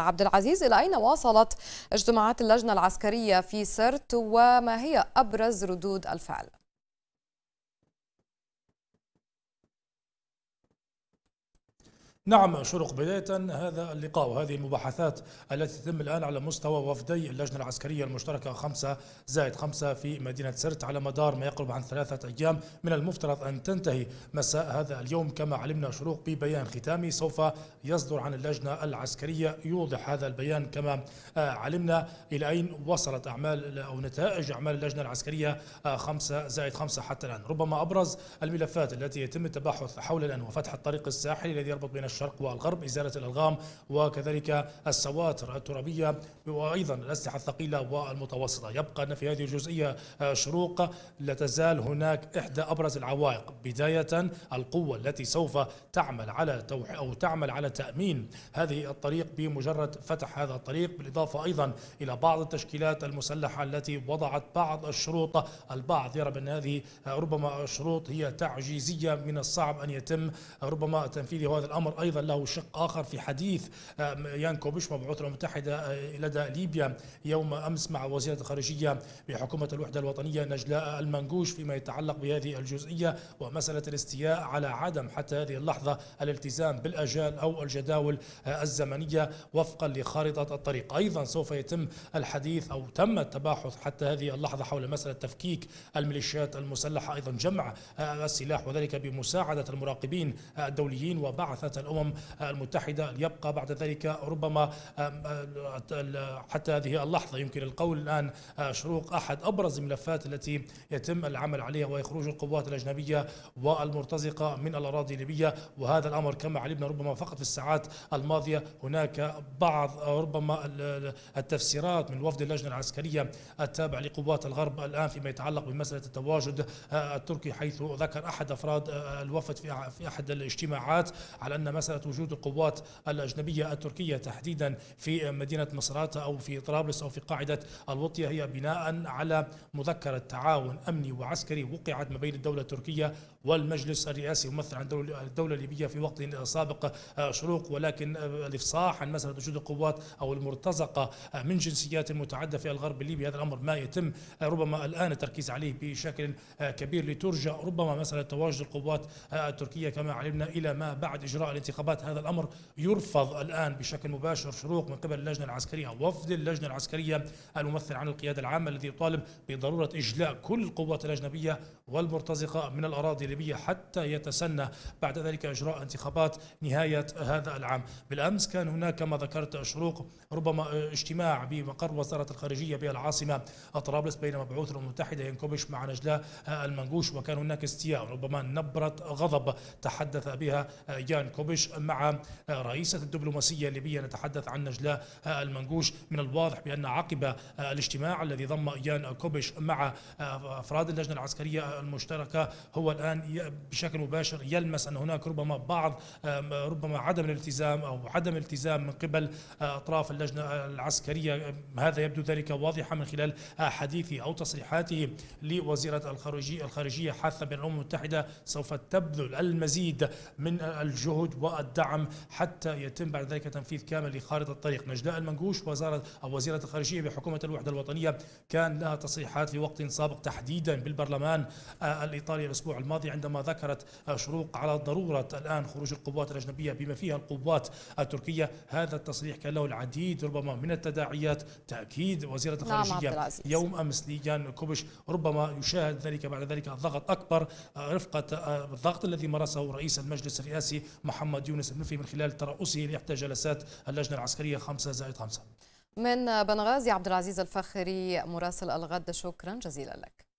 عبد العزيز إلى أين وصلت اجتماعات اللجنة العسكرية في سرت وما هي أبرز ردود الفعل؟ نعم شروق بداية هذا اللقاء وهذه المباحثات التي تتم الآن على مستوى وفدي اللجنة العسكرية المشتركة 5 زائد 5 في مدينة سرت على مدار ما يقرب عن ثلاثة أيام من المفترض أن تنتهي مساء هذا اليوم كما علمنا شروق ببيان ختامي سوف يصدر عن اللجنة العسكرية يوضح هذا البيان كما آه، علمنا إلى أين وصلت أعمال أو نتائج أعمال اللجنة العسكرية 5 آه، زائد 5 حتى الآن ربما أبرز الملفات التي يتم التباحث حول الآن وفتح الطريق الساحلي الذي يربط بين الشرق والغرب إزالة الألغام وكذلك السواتر الترابية وأيضا الأسلحة الثقيلة والمتوسطة يبقى أن في هذه الجزئية آه، شروق لا تزال هناك إحدى أبرز العوائق بداية القوة التي سوف تعمل على توح أو تعمل على تأمين هذه الطريق بمجرد فتح هذا الطريق بالإضافة أيضا إلى بعض التشكيلات المسلحة التي وضعت بعض الشروط البعض يرى بأن هذه آه، ربما الشروط هي تعجيزية من الصعب أن يتم ربما تنفيذ هذا الأمر أيضا له شق آخر في حديث آه، يانكو كوبيش مبعوث الأمم المتحدة آه، لدى ليبيا يوم أمس مع وزيرة الخارجية بحكومة الوحدة الوطنية نجلاء المنقوش فيما يتعلق بهذه الجزئية ومسألة الاستياء على عدم حتى هذه اللحظة الالتزام بالأجال أو الجداول آه، الزمنية وفقا لخارطة الطريق أيضا سوف يتم الحديث أو تم التباحث حتى هذه اللحظة حول مسألة تفكيك الميليشيات المسلحة أيضا جمع السلاح وذلك بمساعدة المراقبين الدوليين وبعثة الامم المتحده يبقى بعد ذلك ربما حتى هذه اللحظه يمكن القول الان شروق احد ابرز الملفات التي يتم العمل عليها وهي خروج القوات الاجنبيه والمرتزقه من الاراضي الليبيه وهذا الامر كما علمنا ربما فقط في الساعات الماضيه هناك بعض ربما التفسيرات من وفد اللجنه العسكريه التابع لقوات الغرب الان فيما يتعلق بمساله التواجد التركي حيث ذكر احد افراد الوفد في احد الاجتماعات على ان مسألة وجود القوات الأجنبية التركية تحديدا في مدينة مصرات أو في طرابلس أو في قاعدة الوطية هي بناء على مذكرة تعاون أمني وعسكري وقعت ما بين الدولة التركية والمجلس الرئاسي ممثل عن الدولة الليبية في وقت سابق آه، شروق ولكن آه، الإفصاح عن مسألة وجود القوات أو المرتزقة آه، من جنسيات متعددة في الغرب الليبي هذا الأمر ما يتم ربما الآن التركيز عليه بشكل كبير لترجع ربما مسألة تواجد القوات التركية كما علمنا إلى ما بعد إجراء الانتخابات انتخابات هذا الأمر يرفض الآن بشكل مباشر شروق من قبل اللجنة العسكرية وفد اللجنة العسكرية الممثل عن القيادة العامة الذي يطالب بضرورة إجلاء كل القوات الأجنبية والمرتزقة من الأراضي الليبية حتى يتسنى بعد ذلك إجراء انتخابات نهاية هذا العام بالأمس كان هناك كما ذكرت شروق ربما اجتماع بمقر وزارة الخارجية بالعاصمة طرابلس بين مبعوث الأمم المتحدة ينكوبش مع نجلاء المنقوش وكان هناك استياء ربما نبرة غضب تحدث بها يان كوبش الجيش مع رئيسة الدبلوماسية الليبية نتحدث عن نجلاء المنقوش من الواضح بأن عقب الاجتماع الذي ضم يان كوبش مع أفراد اللجنة العسكرية المشتركة هو الآن بشكل مباشر يلمس أن هناك ربما بعض ربما عدم الالتزام أو عدم التزام من قبل أطراف اللجنة العسكرية هذا يبدو ذلك واضحا من خلال حديثه أو تصريحاته لوزيرة الخارجية الخارجية حاثة بأن الأمم المتحدة سوف تبذل المزيد من الجهد و والدعم حتى يتم بعد ذلك تنفيذ كامل لخارطة الطريق نجلاء المنقوش وزارة أو وزيرة الخارجية بحكومة الوحدة الوطنية كان لها تصريحات في وقت سابق تحديدا بالبرلمان آه، الإيطالي الأسبوع الماضي عندما ذكرت آه، شروق على ضرورة الآن خروج القوات الأجنبية بما فيها القوات التركية هذا التصريح كان له العديد ربما من التداعيات تأكيد وزيرة نعم، الخارجية يوم أمس ليان كوبش ربما يشاهد ذلك بعد ذلك ضغط أكبر آه، رفقة الضغط الذي مارسه رئيس المجلس الرئاسي محمد محمد يونس النفي من خلال ترأسه لإحدى جلسات اللجنة العسكرية 5 زائد 5 من بنغازي عبد العزيز الفخري مراسل الغد شكرا جزيلا لك